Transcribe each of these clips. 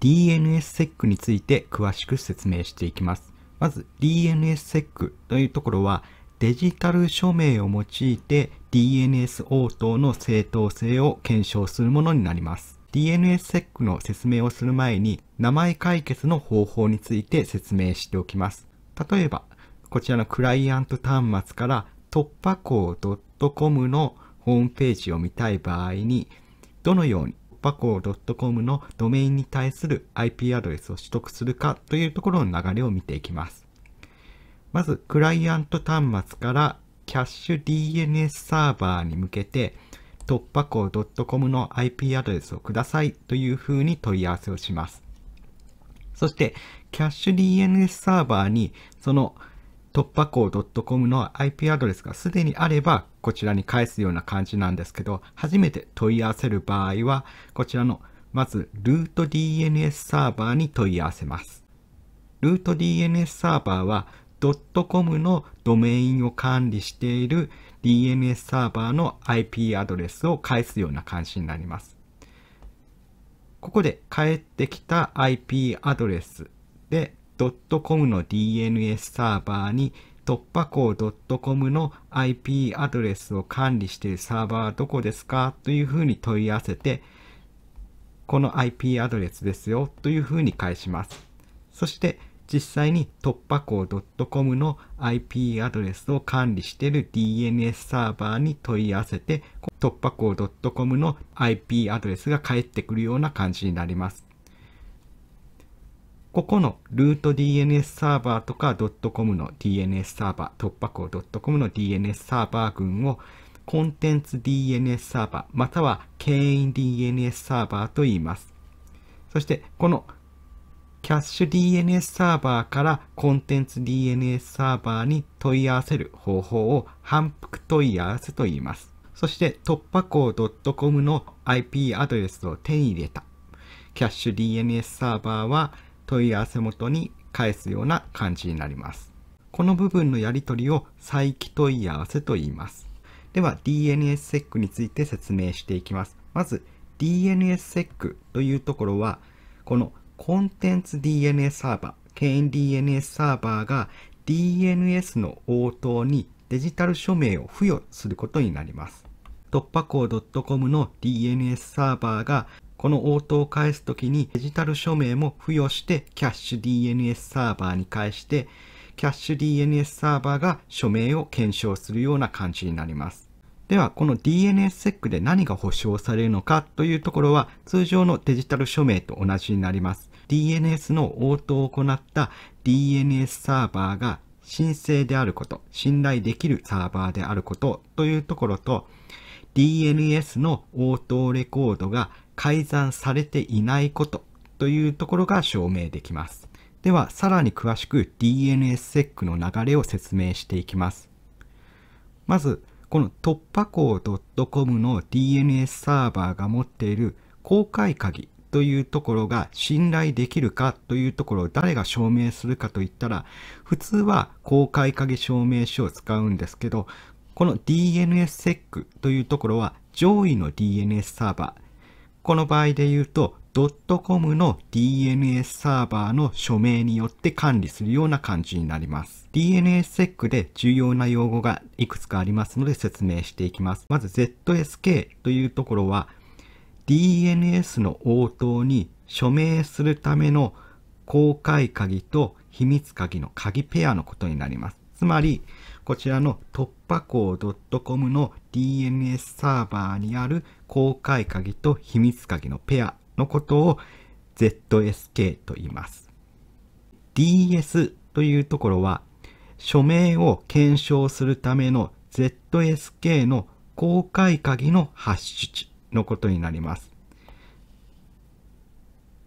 DNSSEC について詳しく説明していきます。まず DNSSEC というところはデジタル署名を用いて DNS 応答の正当性を検証するものになります。DNSSEC の説明をする前に名前解決の方法について説明しておきます。例えば、こちらのクライアント端末から突破口 .com のホームページを見たい場合に、どのようにパコー .com のドメインに対する IP アドレスを取得するかというところの流れを見ていきます。まず、クライアント端末からキャッシュ DNS サーバーに向けて突破口 .com の IP アドレスをくださいというふうに問い合わせをします。そして、キャッシュ DNS サーバーにその突破口 .com の IP アドレスがすでにあれば、こちらに返すような感じなんですけど、初めて問い合わせる場合は、こちらの、まず、ルート DNS サーバーに問い合わせます。ルート DNS サーバーは、.com のドメインを管理している DNS サーバーの IP アドレスを返すような感じになります。ここで返ってきた IP アドレスで .com の DNS サーバーに突破口 .com の IP アドレスを管理しているサーバーはどこですかというふうに問い合わせて、この IP アドレスですよというふうに返します。そして実際に突破口 .com の IP アドレスを管理している DNS サーバーに問い合わせて突破口 .com の IP アドレスが返ってくるような感じになります。ここのルート DNS サーバーとか .com の DNS サーバー、突破口 .com の DNS サーバー群をコンテンツ DNS サーバーまたは牽引 DNS サーバーと言います。そしてこのキャッシュ DNS サーバーからコンテンツ DNS サーバーに問い合わせる方法を反復問い合わせと言います。そして突破口 .com の IP アドレスを手に入れた。キャッシュ DNS サーバーは問い合わせ元に返すような感じになります。この部分のやり取りを再起問い合わせと言います。では DNSSEC について説明していきます。まず DNSSEC というところは、このコンテンツ DNS サーバー、k イン DNS サーバーが DNS の応答にデジタル署名を付与することになります。突破口 .com の DNS サーバーがこの応答を返すときにデジタル署名も付与してキャッシュ DNS サーバーに返して、キャッシュ DNS サーバーが署名を検証するような感じになります。では、この DNSSEC で何が保証されるのかというところは、通常のデジタル署名と同じになります。DNS の応答を行った DNS サーバーが申請であること、信頼できるサーバーであることというところと、DNS の応答レコードが改ざんされていないことというところが証明できます。では、さらに詳しく DNSSEC の流れを説明していきます。まず、この突破口 .com の DNS サーバーが持っている公開鍵というところが信頼できるかというところを誰が証明するかといったら、普通は公開鍵証明書を使うんですけど、この DNSSEC というところは上位の DNS サーバー、この場合で言うと、ドットコムの DNS サーバーの署名によって管理するような感じになります。DNSSEC で重要な用語がいくつかありますので説明していきます。まず ZSK というところは DNS の応答に署名するための公開鍵と秘密鍵の鍵ペアのことになります。つまり、こちらの突破口 .com の DNS サーバーにある公開鍵と秘密鍵のペアのことを ZSK と言います。DS というところは、署名を検証するための ZSK の公開鍵のハッシュ値のことになります。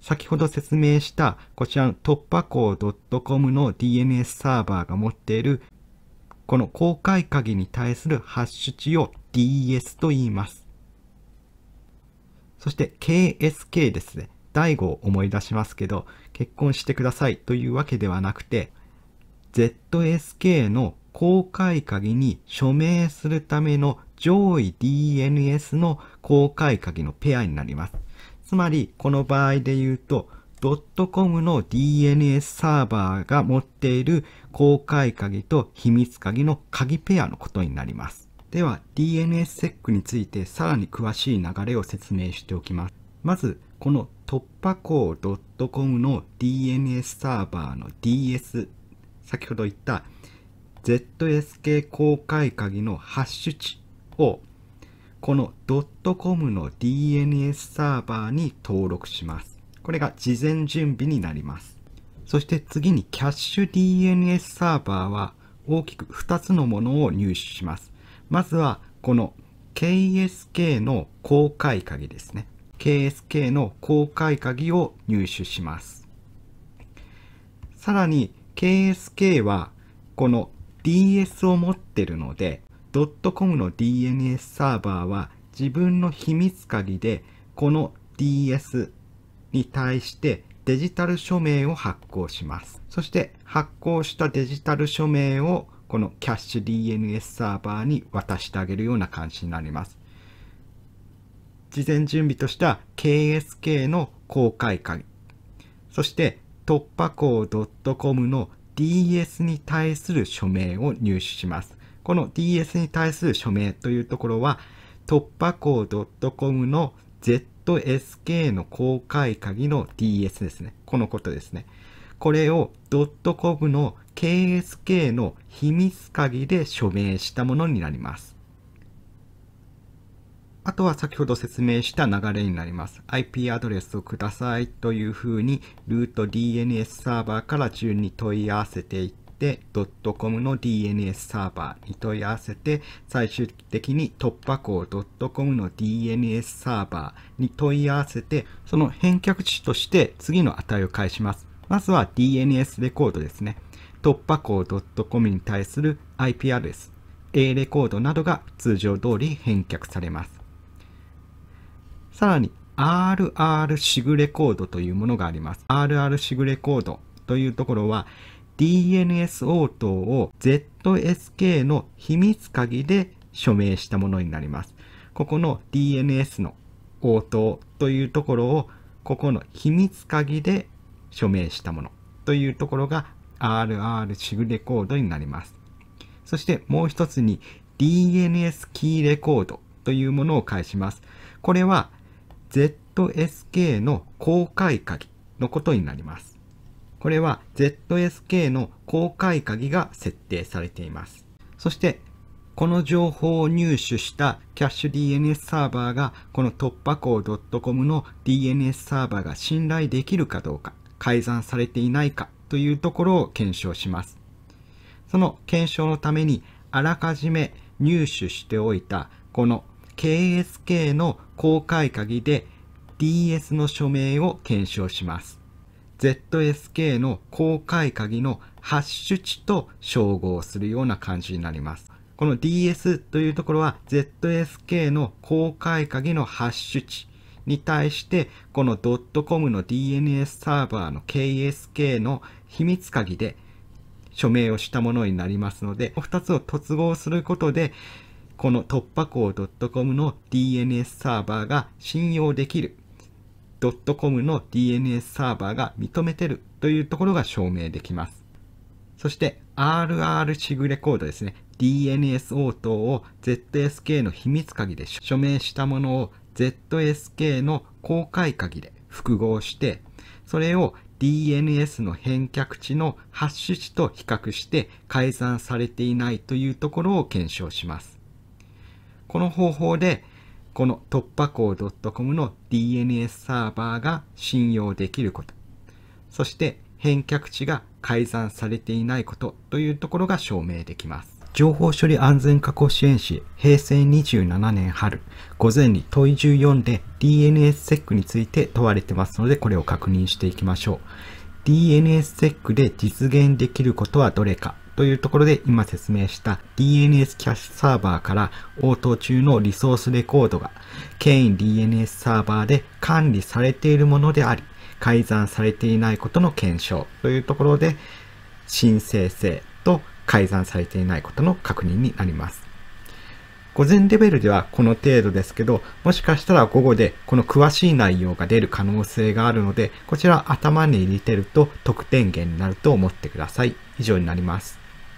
先ほど説明したこちらの突破口 .com の DNS サーバーが持っているこの公開鍵に対するハッシュ値を d s と言います。そして KSK ですね。第5を思い出しますけど、結婚してくださいというわけではなくて、ZSK の公開鍵に署名するための上位 DNS の公開鍵のペアになります。つまり、この場合で言うと、ドットコムの DNS サーバーが持っている公開鍵と秘密鍵の鍵ペアのことになります。では DNSSEC についてさらに詳しい流れを説明しておきます。まず、この突破口 .com の DNS サーバーの DS、先ほど言った ZSK 公開鍵のハッシュ値をこの .com の DNS サーバーに登録します。これが事前準備になります。そして次にキャッシュ DNS サーバーは大きく2つのものを入手します。まずはこの KSK の公開鍵ですね。KSK の公開鍵を入手します。さらに KSK はこの DS を持ってるのでドットコムの DNS サーバーは自分の秘密鍵でこの DS に対してデジタル署名を発行します。そして発行したデジタル署名をこのキャッシュ DNS サーバーに渡してあげるような感じになります。事前準備とした KSK の公開鍵、そして突破口 .com の DS に対する署名を入手します。この DS に対する署名というところは、突破口 .com の ZSK の公開鍵の DS ですね。このことですね。これを .com の KSK の秘密鍵で署名したものになります。あとは先ほど説明した流れになります。IP アドレスをくださいというふうに、ルート DNS サーバーから順に問い合わせていっで .com の DNS サーバーに問い合わせて最終的に突破口 .com の DNS サーバーに問い合わせてその返却値として次の値を返します。まずは DNS レコードですね。突破口 .com に対する IP アドレス、A レコードなどが通常通り返却されます。さらに RR シグレコードというものがあります。RR シグレコードというところは DNS 応答を ZSK の秘密鍵で署名したものになります。ここの DNS の応答というところをここの秘密鍵で署名したものというところが RR シグレコードになります。そしてもう一つに DNS キーレコードというものを返します。これは ZSK の公開鍵のことになります。これは ZSK の公開鍵が設定されています。そして、この情報を入手したキャッシュ DNS サーバーがこの突破口 .com の DNS サーバーが信頼できるかどうか、改ざんされていないかというところを検証します。その検証のためにあらかじめ入手しておいたこの KSK の公開鍵で DS の署名を検証します。ZSK の公開鍵のハッシュ値と照合するような感じになります。この DS というところは ZSK の公開鍵のハッシュ値に対してこの .com の DNS サーバーの KSK の秘密鍵で署名をしたものになりますので2つを突合することでこの突破口 .com の DNS サーバーが信用できるドットコムの DNS サーバーが認めてるというところが証明できます。そして RR シグレコードですね。DNS 応答を ZSK の秘密鍵で署名したものを ZSK の公開鍵で複合して、それを DNS の返却値のハッシュ値と比較して改ざんされていないというところを検証します。この方法でこの突破口 .com の DNS サーバーが信用できること。そして返却値が改ざんされていないことというところが証明できます。情報処理安全確保支援士平成27年春午前に問い14で DNSSEC について問われてますのでこれを確認していきましょう。DNSSEC で実現できることはどれかというところで今説明した DNS キャッシュサーバーから応答中のリソースレコードが権威 DNS サーバーで管理されているものであり、改ざんされていないことの検証というところで申請性と改ざんされていないことの確認になります。午前レベルではこの程度ですけど、もしかしたら午後でこの詳しい内容が出る可能性があるので、こちら頭に入れてると得点源になると思ってください。以上になります。